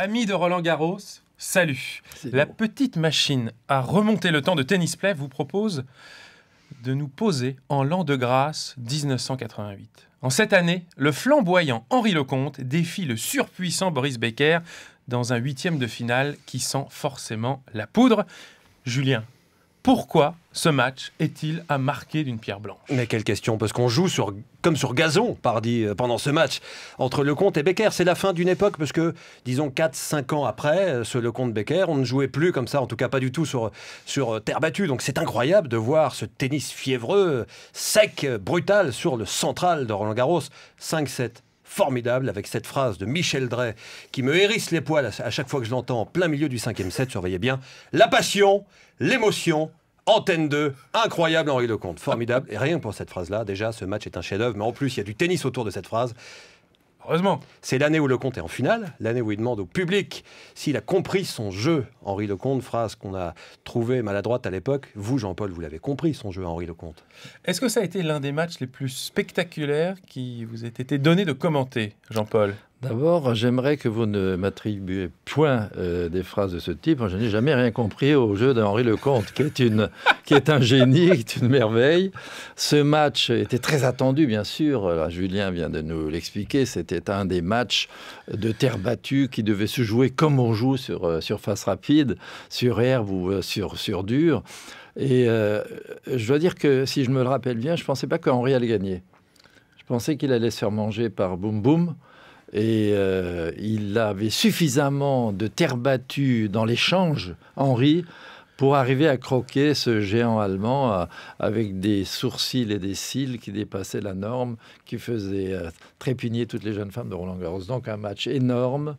amis de Roland Garros, salut. La petite machine à remonter le temps de Tennis Play vous propose de nous poser en l'an de grâce 1988. En cette année, le flamboyant Henri Lecomte défie le surpuissant Boris Becker dans un huitième de finale qui sent forcément la poudre. Julien, pourquoi ce match est-il à marquer d'une pierre blanche Mais quelle question, parce qu'on joue sur, comme sur gazon, pardi, euh, pendant ce match, entre Lecomte et Becker. C'est la fin d'une époque, parce que, disons, 4-5 ans après euh, ce Lecomte-Becker, on ne jouait plus comme ça, en tout cas pas du tout sur, sur euh, terre battue. Donc c'est incroyable de voir ce tennis fiévreux, sec, brutal, sur le central de Roland Garros, 5-7, formidable avec cette phrase de Michel Drey qui me hérisse les poils à chaque fois que je l'entends en plein milieu du 5e set. Surveillez bien la passion, l'émotion, Antenne 2, incroyable Henri Lecomte, formidable. Et rien que pour cette phrase-là, déjà, ce match est un chef-d'œuvre, mais en plus, il y a du tennis autour de cette phrase. Heureusement. C'est l'année où Lecomte est en finale, l'année où il demande au public s'il a compris son jeu. Henri Lecomte, phrase qu'on a trouvée maladroite à l'époque. Vous, Jean-Paul, vous l'avez compris, son jeu, Henri Lecomte. Est-ce que ça a été l'un des matchs les plus spectaculaires qui vous ait été donné de commenter, Jean-Paul D'abord, j'aimerais que vous ne m'attribuez point euh, des phrases de ce type. Je n'ai jamais rien compris au jeu d'Henri Lecomte, qui est, qui est un génie, qui est une merveille. Ce match était très attendu, bien sûr. Julien vient de nous l'expliquer. C'était un des matchs de terre battue qui devait se jouer comme on joue sur euh, surface rapide, sur herbe ou euh, sur, sur dur. Et je dois dire que, si je me le rappelle bien, je ne pensais pas qu'Henri allait gagner. Je pensais qu'il allait se faire manger par Boum Boum. Et euh, il avait suffisamment de terre battue dans l'échange, Henri, pour arriver à croquer ce géant allemand euh, avec des sourcils et des cils qui dépassaient la norme, qui faisait euh, trépigner toutes les jeunes femmes de Roland Garros. Donc un match énorme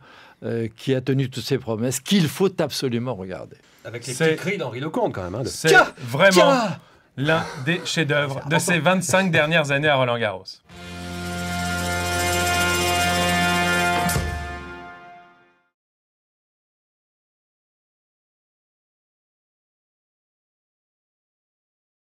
qui a tenu toutes ses promesses qu'il faut absolument regarder. Avec les petits cris d'Henri Lecomte quand même. Hein, c'est vraiment l'un des chefs-d'œuvre de ces 25 dernières années à Roland Garros.